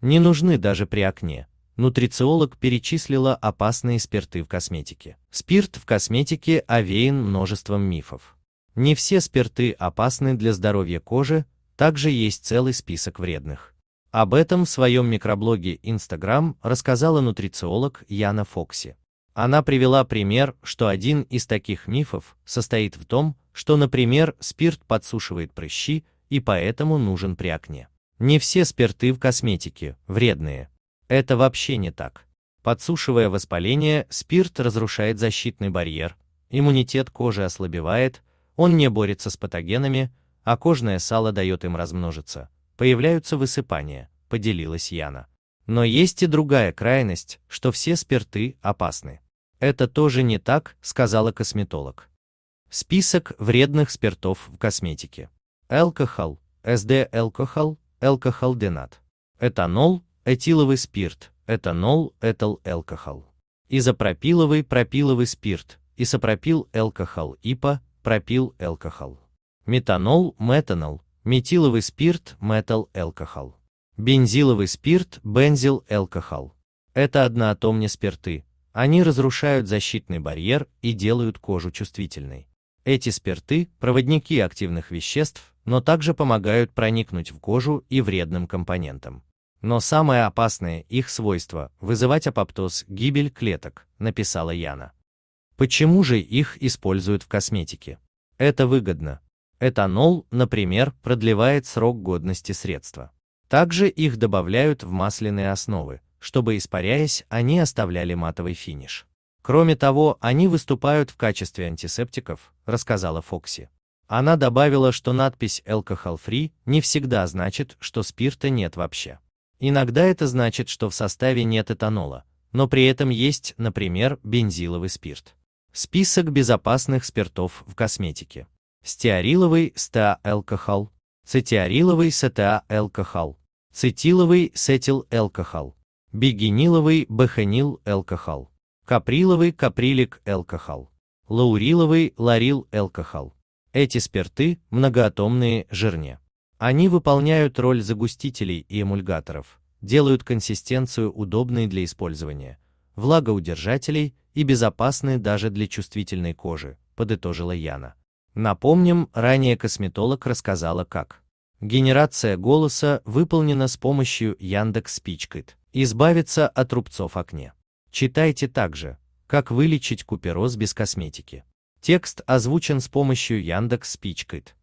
не нужны даже при акне. Нутрициолог перечислила опасные спирты в косметике. Спирт в косметике овеян множеством мифов. Не все спирты опасны для здоровья кожи, также есть целый список вредных. Об этом в своем микроблоге Instagram рассказала нутрициолог Яна Фокси. Она привела пример, что один из таких мифов состоит в том, что, например, спирт подсушивает прыщи и поэтому нужен при акне. Не все спирты в косметике вредные. Это вообще не так. Подсушивая воспаление, спирт разрушает защитный барьер, иммунитет кожи ослабевает, он не борется с патогенами, а кожное сало дает им размножиться. Появляются высыпания, поделилась Яна. Но есть и другая крайность, что все спирты опасны. Это тоже не так, сказала косметолог. Список вредных спиртов в косметике. Алкохол, SD-алкохол, Элкохолденат. Этанол, этиловый спирт, этанол, этал элкохол. Изопропиловый пропиловый спирт, изопропил элкохол, ипа, пропил элкохол. Метанол, метанол, метиловый спирт, метал элкохол. Бензиловый спирт, бензил элкохол. Это одноатомные спирты, они разрушают защитный барьер и делают кожу чувствительной. Эти спирты – проводники активных веществ, но также помогают проникнуть в кожу и вредным компонентам. Но самое опасное их свойство – вызывать апоптоз, гибель клеток, написала Яна. Почему же их используют в косметике? Это выгодно. Этанол, например, продлевает срок годности средства. Также их добавляют в масляные основы, чтобы испаряясь, они оставляли матовый финиш. Кроме того, они выступают в качестве антисептиков, рассказала Фокси. Она добавила, что надпись «Alcohol Free» не всегда значит, что спирта нет вообще. Иногда это значит, что в составе нет этанола, но при этом есть, например, бензиловый спирт. Список безопасных спиртов в косметике. Стеариловый стеа-алкохол, цитиариловый сетеа-алкохол, цитиловый сетил-алкохол, бигениловый бахенил-алкохол, каприловый каприлик-алкохол, лауриловый ларил-алкохол, эти спирты многоатомные, жирне. Они выполняют роль загустителей и эмульгаторов, делают консистенцию удобной для использования, влагоудержателей и безопасны даже для чувствительной кожи, подытожила Яна. Напомним, ранее косметолог рассказала как. Генерация голоса выполнена с помощью Яндекс Спичкит. Избавиться от рубцов окне. Читайте также, как вылечить купероз без косметики. Текст озвучен с помощью Яндекс Спичкит.